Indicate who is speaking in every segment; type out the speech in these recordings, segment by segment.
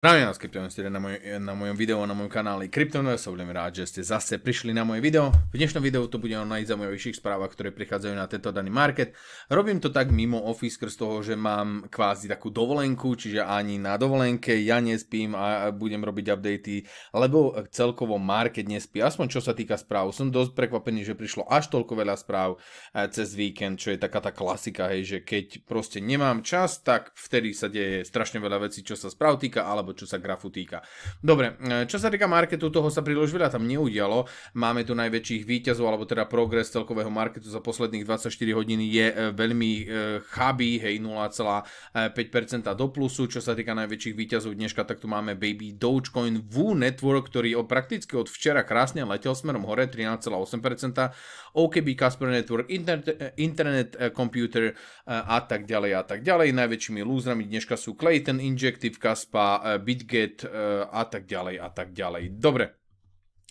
Speaker 1: Zdravím vás, kryptonovci, ste na, moj, na mojom videu, na mojom kanáli Kryptonovec, budem rád, že ste zase prišli na moje video. V dnešnom videu to bude o najzaujímavejších správach, ktoré prichádzajú na tento daný market. Robím to tak mimo office, skrz toho, že mám kvázi takú dovolenku, čiže ani na dovolenke ja nespím a budem robiť updaty, lebo celkovo market nespí, aspoň čo sa týka správ. Som dosť prekvapený, že prišlo až toľko veľa správ eh, cez víkend, čo je taká tá klasika, hej, že keď proste nemám čas, tak vtedy sa deje strašne veľa vecí, čo sa správ týka, alebo alebo čo sa grafu týka. Dobre, e, čo sa týka marketu, toho sa príliš veľa tam neudialo. Máme tu najväčších výťazov, alebo teda progres celkového marketu za posledných 24 hodín je e, veľmi e, chabý, hej, 0,5% do plusu. Čo sa týka najväčších výťazov dneška, tak tu máme Baby Dogecoin VU Network, ktorý o prakticky od včera krásne letel smerom hore, 13,8%. OKB Casper Network, Internet, internet Computer a tak ďalej a tak ďalej. Najväčšími lúzrami dneška sú Clayton, Injective, Caspa, bitget eh, a tak ďalej a tak ďalej. Dobre,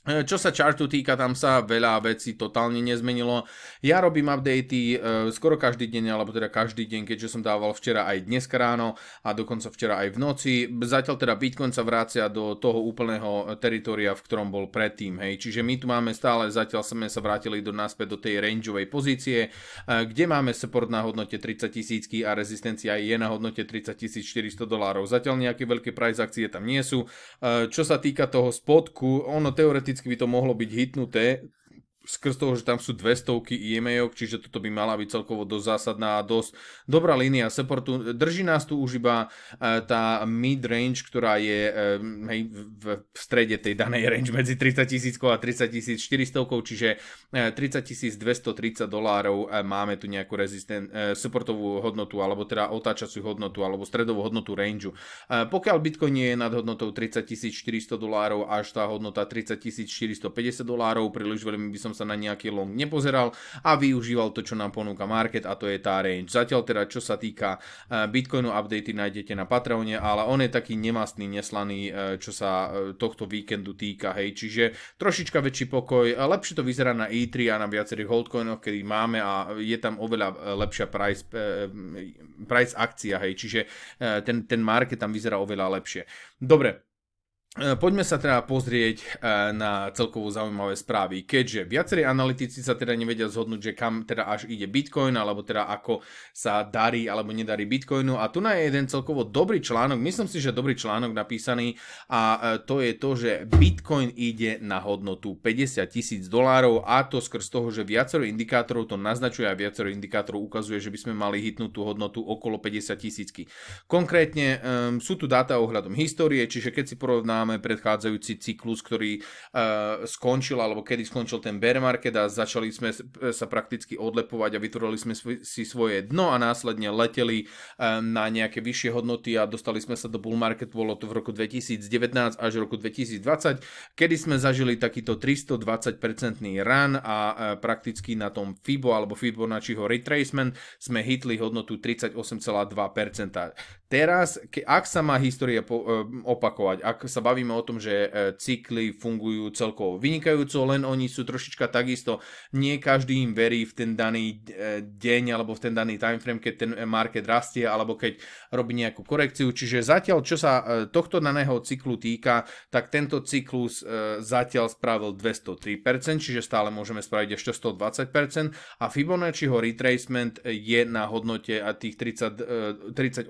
Speaker 1: E, čo sa chartu týka, tam sa veľa vecí totálne nezmenilo. Ja robím updaty e, skoro každý deň, alebo teda každý deň, keďže som dával včera aj dnes ráno a dokonca včera aj v noci. Zatiaľ teda Bitcoin sa vrácia do toho úplného teritoria, v ktorom bol predtým. Hej. Čiže my tu máme stále, zatiaľ sme sa vrátili do náspäť do tej rangeovej pozície, e, kde máme support na hodnote 30 tisícky a rezistencia je na hodnote 30 400 dolárov. Zatiaľ nejaké veľké price akcie tam nie sú. Čo sa týka toho spodku, ono teoreticky teoreticky by to mohlo byť hitnuté skrz toho, že tam sú dve stovky IMEok, čiže toto by mala byť celkovo dosť zásadná a dosť dobrá línia supportu. Drží nás tu už iba e, tá mid-range, ktorá je e, hej, v, strede tej danej range medzi 30 000 a 30 400, čiže 30 e, 230 dolárov máme tu nejakú rezisten- supportovú hodnotu, alebo teda otáčaciu hodnotu, alebo stredovú hodnotu range. Pokiaľ Bitcoin je nad hodnotou 30 400 dolárov až tá hodnota 30 450 dolárov, príliš veľmi by som sa na nejaký long nepozeral a využíval to, čo nám ponúka market a to je tá range. Zatiaľ teda, čo sa týka e, Bitcoinu, updaty nájdete na Patreone, ale on je taký nemastný, neslaný, e, čo sa e, tohto víkendu týka, hej, čiže trošička väčší pokoj, lepšie to vyzerá na E3 a na viacerých holdcoinoch, kedy máme a je tam oveľa lepšia price, price akcia, hej, čiže ten, ten market tam vyzerá oveľa lepšie. Dobre, E, poďme sa teda pozrieť e, na celkovo zaujímavé správy, keďže viacerí analytici sa teda nevedia zhodnúť, že kam teda až ide Bitcoin, alebo teda ako sa darí alebo nedarí Bitcoinu. A tu na je jeden celkovo dobrý článok, myslím si, že dobrý článok napísaný a e, to je to, že Bitcoin ide na hodnotu 50 tisíc dolárov a to skrz toho, že viacero indikátorov to naznačuje a viacero indikátorov ukazuje, že by sme mali hitnúť tú hodnotu okolo 50 tisícky. Konkrétne um, sú tu dáta ohľadom histórie, čiže keď si porovná máme predchádzajúci cyklus, ktorý uh, skončil, alebo kedy skončil ten bear market a začali sme e, sa prakticky odlepovať a vytvorili sme si svoje dno a následne leteli e, na nejaké vyššie hodnoty a dostali sme sa do bull market, bolo to v roku 2019 až roku 2020, kedy sme zažili takýto 320-percentný run a uh, prakticky na tom FIBO alebo Fibonacciho retracement sme hitli hodnotu 38,2%. Teraz, ak sa má história opakovať, ak sa bavíme o tom, že e, cykly fungujú celkovo vynikajúco, len oni sú trošička takisto, nie každý im verí v ten daný e, deň alebo v ten daný timeframe, keď ten e, market rastie alebo keď robí nejakú korekciu. Čiže zatiaľ, čo sa tohto daného cyklu týka, tak tento cyklus zatiaľ spravil 203%, čiže stále môžeme spraviť ešte 120% a Fibonacciho retracement je na hodnote a tých 38,2%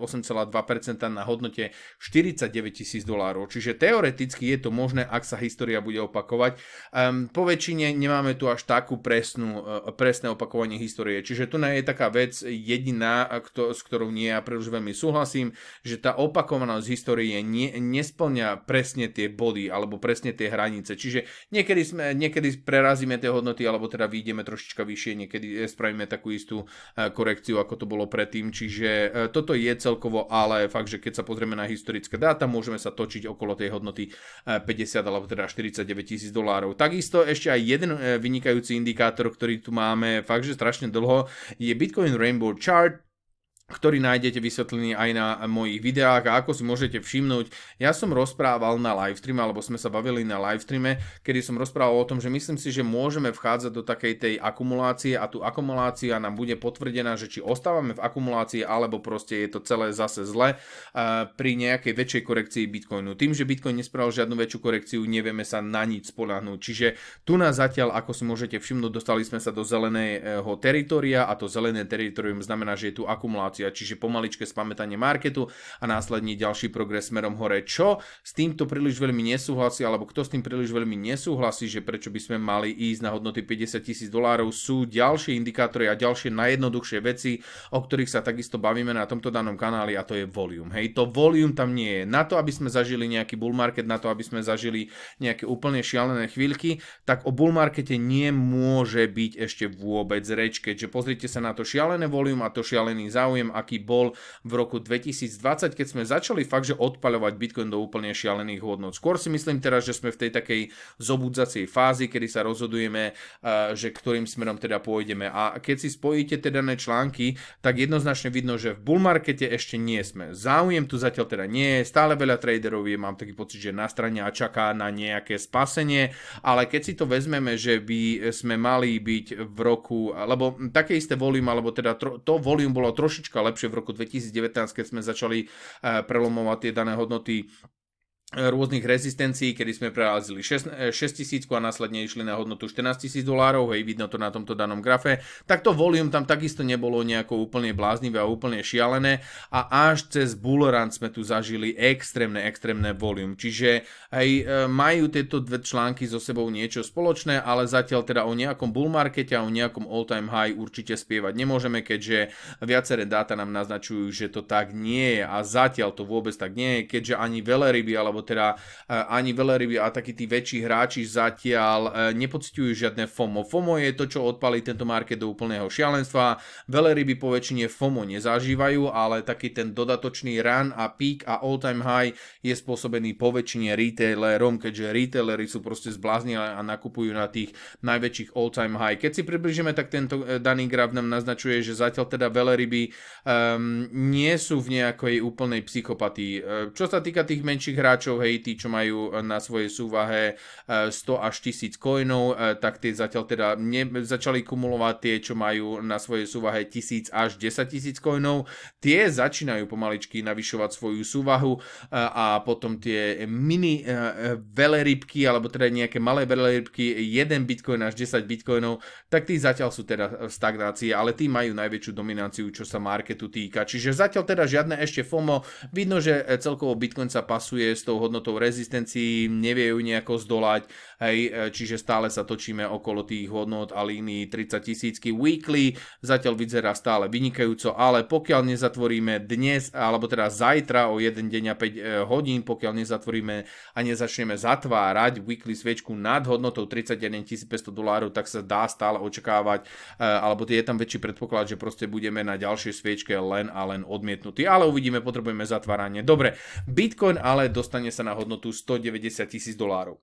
Speaker 1: na hodnote 49 tisíc dolárov. Čiže teoreticky je to možné, ak sa história bude opakovať. Um, po väčšine nemáme tu až takú presnú, uh, presné opakovanie histórie, čiže tu je taká vec jediná, kto, s ktorou nie ja príliš veľmi súhlasím, že tá opakovanosť histórie nie, nesplňa presne tie body alebo presne tie hranice, čiže niekedy, sme, niekedy prerazíme tie hodnoty alebo teda vyjdeme trošička vyššie, niekedy e, spravíme takú istú uh, korekciu, ako to bolo predtým, čiže uh, toto je celkovo, ale fakt, že keď sa pozrieme na historické dáta, môžeme sa točiť okolo tej hodnoty 50 eh, alebo teda 49 tisíc dolárov. Takisto ešte aj jeden eh, vynikajúci indikátor, ktorý tu máme fakt, že strašne dlho, je Bitcoin Rainbow Chart, ktorý nájdete vysvetlený aj na mojich videách a ako si môžete všimnúť, ja som rozprával na livestreame, alebo sme sa bavili na livestreame, kedy som rozprával o tom, že myslím si, že môžeme vchádzať do takej tej akumulácie a tu akumulácia nám bude potvrdená, že či ostávame v akumulácii, alebo proste je to celé zase zle pri nejakej väčšej korekcii Bitcoinu. Tým, že Bitcoin nespravil žiadnu väčšiu korekciu, nevieme sa na nič spolahnúť. Čiže tu na zatiaľ, ako si môžete všimnúť, dostali sme sa do zeleného teritoria a to zelené teritorium znamená, že je tu akumulácia situácia, čiže pomaličké spamätanie marketu a následne ďalší progres smerom hore. Čo s týmto príliš veľmi nesúhlasí, alebo kto s tým príliš veľmi nesúhlasí, že prečo by sme mali ísť na hodnoty 50 tisíc dolárov, sú ďalšie indikátory a ďalšie najjednoduchšie veci, o ktorých sa takisto bavíme na tomto danom kanáli a to je volume. Hej, to volume tam nie je. Na to, aby sme zažili nejaký bull market, na to, aby sme zažili nejaké úplne šialené chvíľky, tak o bull markete nemôže byť ešte vôbec reč, keďže pozrite sa na to šialené volume a to šialený záujem aký bol v roku 2020, keď sme začali fakt, že odpaľovať Bitcoin do úplne šialených hodnot. Skôr si myslím teraz, že sme v tej takej zobudzacej fázi, kedy sa rozhodujeme, eh, že ktorým smerom teda pôjdeme. A keď si spojíte teda na články, tak jednoznačne vidno, že v bull markete ešte nie sme. Záujem tu zatiaľ teda nie je, stále veľa traderov je, mám taký pocit, že na strane a čaká na nejaké spasenie, ale keď si to vezmeme, že by sme mali byť v roku, lebo také isté volium, alebo teda to volium bolo trošička troška lepšie v roku 2019, keď sme začali eh, prelomovať tie dané hodnoty rôznych rezistencií, kedy sme prerazili 6, e, tisícku a následne išli na hodnotu 14 tisíc dolárov, hej, vidno to na tomto danom grafe, tak to volume tam takisto nebolo nejako úplne bláznivé a úplne šialené a až cez bull run sme tu zažili extrémne, extrémne volume, čiže aj e, majú tieto dve články so sebou niečo spoločné, ale zatiaľ teda o nejakom bull markete a o nejakom all time high určite spievať nemôžeme, keďže viaceré dáta nám naznačujú, že to tak nie je a zatiaľ to vôbec tak nie je, keďže ani veľa ryby alebo alebo teda e, ani veľryby a takí tí väčší hráči zatiaľ e, nepocitujú žiadne FOMO. FOMO je to, čo odpalí tento market do úplného šialenstva. Veľryby po väčšine FOMO nezažívajú, ale taký ten dodatočný run a peak a all time high je spôsobený po väčšine retailerom, keďže retailery sú proste zbláznili a nakupujú na tých najväčších all time high. Keď si približíme, tak tento e, daný graf nám naznačuje, že zatiaľ teda veľryby um, ehm, nie sú v nejakej úplnej psychopatii. Čo sa týka tých menších hráčov, hráčov, hej, tí, čo majú e, na svojej súvahe 100 e, až 1000 coinov, e, tak tie zatiaľ teda ne, začali kumulovať tie, čo majú na svojej súvahe 1000 až 10 tisíc coinov, tie začínajú pomaličky navyšovať svoju súvahu a potom tie mini velerybky, alebo teda nejaké malé velerybky, 1 bitcoin až 10 bitcoinov, tak tí zatiaľ sú teda v stagnácii, ale tí majú najväčšiu domináciu, čo sa marketu týka. Čiže zatiaľ teda žiadne ešte FOMO, vidno, že celkovo bitcoin sa pasuje s tou hodnotou rezistencií, nevie ju nejako zdolať, hej, čiže stále sa točíme okolo tých hodnot a línii 30 tisícky weekly, zatiaľ vyzerá stále vynikajúco, ale pokiaľ nezatvoríme dnes, alebo teda zajtra o 1 deň a 5 eh, hodín, pokiaľ nezatvoríme a nezačneme zatvárať weekly sviečku nad hodnotou 31 500 dolárov, tak sa dá stále očakávať, eh, alebo je tam väčší predpoklad, že proste budeme na ďalšej sviečke len a len odmietnutí, ale uvidíme, potrebujeme zatváranie. Dobre, Bitcoin ale dostane dostane sa na hodnotu 190 tisíc dolárov.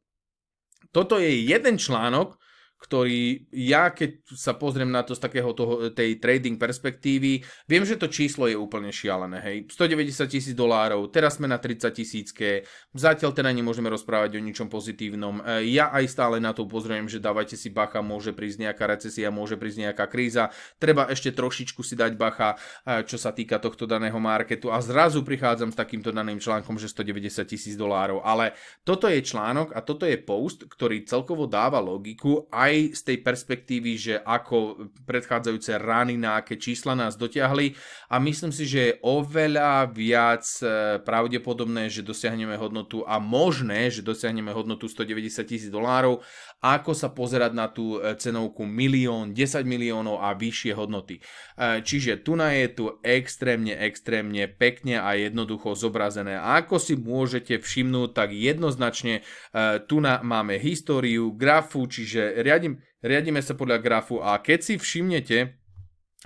Speaker 1: Toto je jeden článok, ktorý ja, keď sa pozriem na to z takého toho, tej trading perspektívy, viem, že to číslo je úplne šialené, hej. 190 tisíc dolárov, teraz sme na 30 tisícké, zatiaľ teda nemôžeme rozprávať o ničom pozitívnom. E, ja aj stále na to pozriem, že dávajte si bacha, môže prísť nejaká recesia, môže prísť nejaká kríza, treba ešte trošičku si dať bacha, e, čo sa týka tohto daného marketu a zrazu prichádzam s takýmto daným článkom, že 190 tisíc dolárov, ale toto je článok a toto je post, ktorý celkovo dáva logiku aj aj z tej perspektívy, že ako predchádzajúce rány na aké čísla nás dotiahli a myslím si, že je oveľa viac e, pravdepodobné, že dosiahneme hodnotu a možné, že dosiahneme hodnotu 190 tisíc dolárov ako sa pozerať na tú e, cenovku milión, 10 miliónov a vyššie hodnoty. E, čiže tu na je tu extrémne, extrémne pekne a jednoducho zobrazené. A ako si môžete všimnúť, tak jednoznačne e, tu na máme históriu, grafu, čiže riadim, riadime sa podľa grafu a keď si všimnete,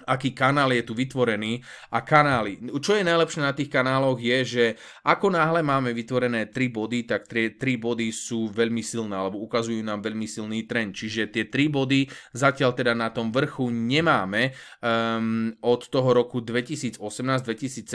Speaker 1: aký kanál je tu vytvorený a kanály. Čo je najlepšie na tých kanáloch je, že ako náhle máme vytvorené 3 body, tak 3 body sú veľmi silné alebo ukazujú nám veľmi silný trend. Čiže tie tri body zatiaľ teda na tom vrchu nemáme um, od toho roku 2018-2017,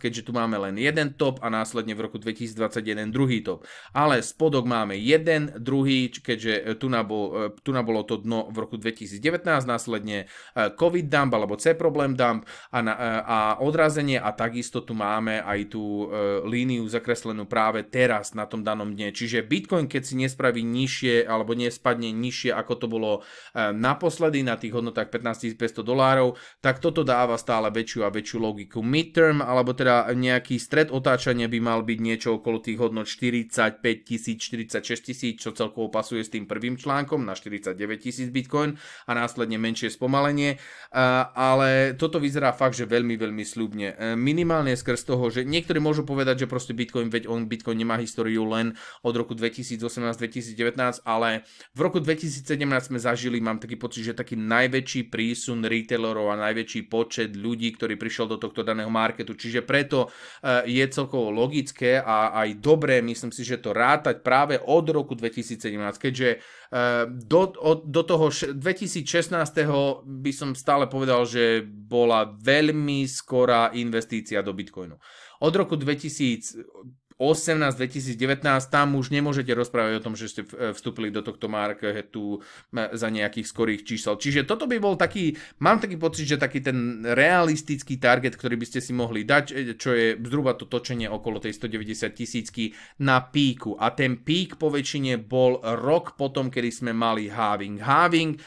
Speaker 1: keďže tu máme len jeden top a následne v roku 2021 druhý top. Ale spodok máme jeden, druhý, keďže tu na, bolo to dno v roku 2019, následne eh, COVID dump alebo C problém dump a, na, e, a odrazenie a takisto tu máme aj tú e, líniu zakreslenú práve teraz na tom danom dne. Čiže Bitcoin, keď si nespraví nižšie alebo nespadne nižšie, ako to bolo e, naposledy na tých hodnotách 15500 dolárov, tak toto dáva stále väčšiu a väčšiu logiku. Midterm alebo teda nejaký stred otáčania by mal byť niečo okolo tých hodnot 45 tisíc, 46 tisíc, čo celkovo pasuje s tým prvým článkom na 49 tisíc Bitcoin a následne menšie spomalenie. E, ale toto vyzerá fakt, že veľmi, veľmi slúbne. E, minimálne skrz toho, že niektorí môžu povedať, že proste Bitcoin, veď on Bitcoin nemá históriu len od roku 2018-2019, ale v roku 2017 sme zažili, mám taký pocit, že taký najväčší prísun retailerov a najväčší počet ľudí, ktorý prišiel do tohto daného marketu. Čiže preto e, je celkovo logické a aj dobré, myslím si, že to rátať práve od roku 2017, keďže e, do, do toho 2016 by som stále povedal, povedal, že bola veľmi skorá investícia do Bitcoinu. Od roku 2000, 2019, tam už nemôžete rozprávať o tom, že ste e, vstúpili do tohto marketu e, za nejakých skorých čísel. Čiže toto by bol taký, mám taký pocit, že taký ten realistický target, ktorý by ste si mohli dať, e, čo je zhruba to točenie okolo tej 190 tisícky na píku. A ten pík po väčšine bol rok potom, kedy sme mali halving. Halving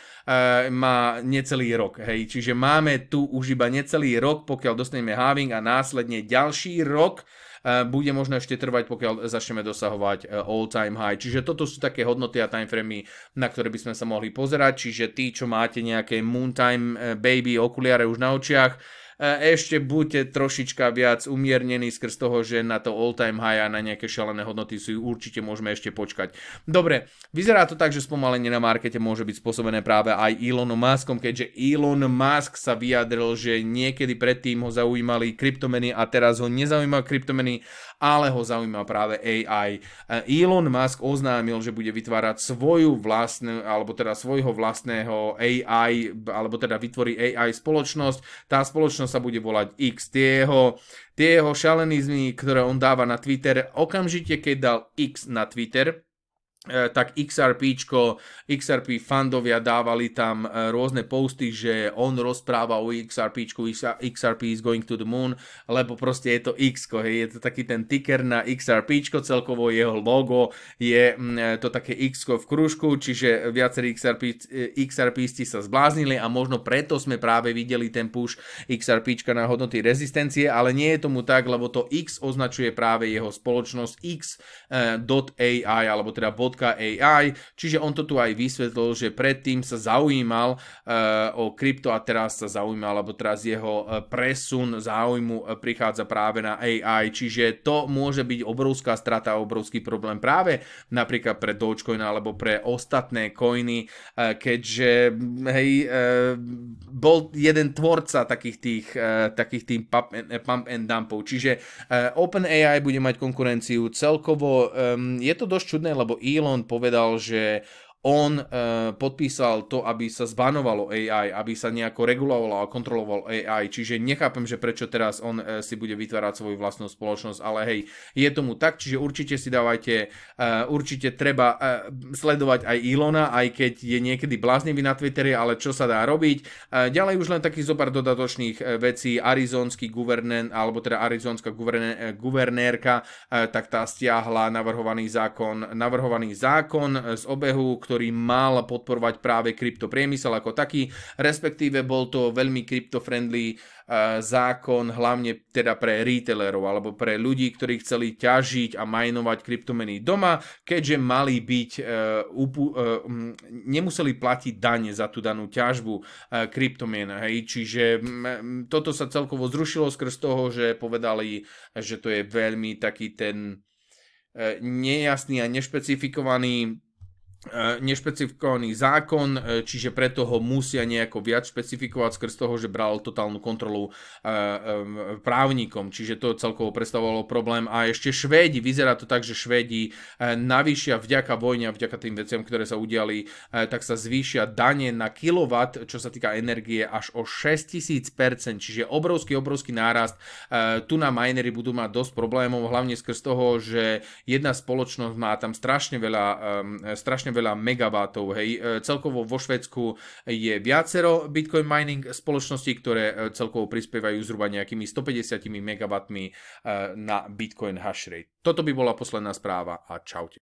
Speaker 1: má necelý rok, hej, čiže máme tu už iba necelý rok, pokiaľ dostaneme halving a následne ďalší rok, E, bude možno ešte trvať, pokiaľ začneme dosahovať e, all-time high. Čiže toto sú také hodnoty a timeframy, na ktoré by sme sa mohli pozerať. Čiže tí, čo máte nejaké Moontime e, Baby okuliare už na očiach, E, ešte buďte trošička viac umiernení skrz toho, že na to all-time high a na nejaké šalené hodnoty si určite môžeme ešte počkať. Dobre, vyzerá to tak, že spomalenie na markete môže byť spôsobené práve aj Elonom Muskom, keďže Elon Musk sa vyjadril, že niekedy predtým ho zaujímali kryptomeny a teraz ho nezaujíma kryptomeny ale ho zaujíma práve AI. Elon Musk oznámil, že bude vytvárať svoju vlastnú, alebo teda svojho vlastného AI, alebo teda vytvorí AI spoločnosť. Tá spoločnosť sa bude volať X. Tie jeho, tie jeho šalenizmy, ktoré on dáva na Twitter, okamžite keď dal X na Twitter, E, tak XRP, XRP fandovia dávali tam e, rôzne posty, že on rozpráva o XRP, XRP is going to the moon, lebo proste je to X, hej, je to taký ten ticker na XRP, celkovo jeho logo je mm, e, to také X v kružku, čiže viacerí XRP, XRPisti sa zbláznili a možno preto sme práve videli ten push XRP na hodnoty rezistencie, ale nie je tomu tak, lebo to X označuje práve jeho spoločnosť X.ai, alebo teda bot crypto.ai, čiže on to tu aj vysvetlil, že predtým sa zaujímal eh, o krypto a teraz sa zaujímal, alebo teraz jeho eh, presun záujmu eh, prichádza práve na AI, čiže to môže byť obrovská strata, obrovský problém práve napríklad pre Dogecoin alebo pre ostatné coiny, keďže hej, bol jeden tvorca takých tých, takých tých pump and, pump and dumpov, čiže OpenAI bude mať konkurenciu celkovo, ehm, je to dosť čudné, lebo Elon Elon on povedal, že on eh, podpísal to, aby sa zbanovalo AI, aby sa nejako regulovalo a kontroloval AI. Čiže nechápem, že prečo teraz on eh, si bude vytvárať svoju vlastnú spoločnosť, ale hej, je tomu tak, čiže určite si dávajte, eh, určite treba sledovať aj Ilona, aj keď je niekedy bláznivý na Twitteri, ale čo sa dá robiť. ďalej už len taký zopár dodatočných vecí, arizonský guvernén, alebo teda arizonská guvernérka, tak tá stiahla navrhovaný zákon, navrhovaný zákon z obehu, ktorý ktorý mal podporovať práve kryptopriemysel ako taký, respektíve bol to veľmi kryptofriendly eh, zákon hlavne teda pre retailerov alebo pre ľudí, ktorí chceli ťažiť a majnovať kryptomeny doma, keďže mali byť, eh, upu, eh, nemuseli platiť dane za tú danú ťažbu kryptomien. Hej. Čiže toto sa celkovo zrušilo skrz toho, že povedali, že to je veľmi taký ten nejasný a nešpecifikovaný E, nešpecifikovaný zákon, e, čiže preto ho musia nejako viac špecifikovať skrz toho, že bral totálnu kontrolu e, právnikom, čiže to celkovo predstavovalo problém. A ešte Švédi, vyzerá to tak, že Švédi navýšia vďaka vojne a vďaka tým veciam, ktoré sa udiali, tak sa zvýšia dane na kilowatt, čo sa týka energie, až o 6000%, čiže obrovský, obrovský nárast. Tu na minery budú mať dosť problémov, hlavne skrz toho, že jedna spoločnosť má tam strašne veľa, strašne veľa megavátov. Hej. E, celkovo vo Švedsku je viacero Bitcoin mining spoločností, ktoré e, celkovo prispievajú zhruba nejakými 150 megawattmi e, na Bitcoin hash rate. Toto by bola posledná správa a čaute.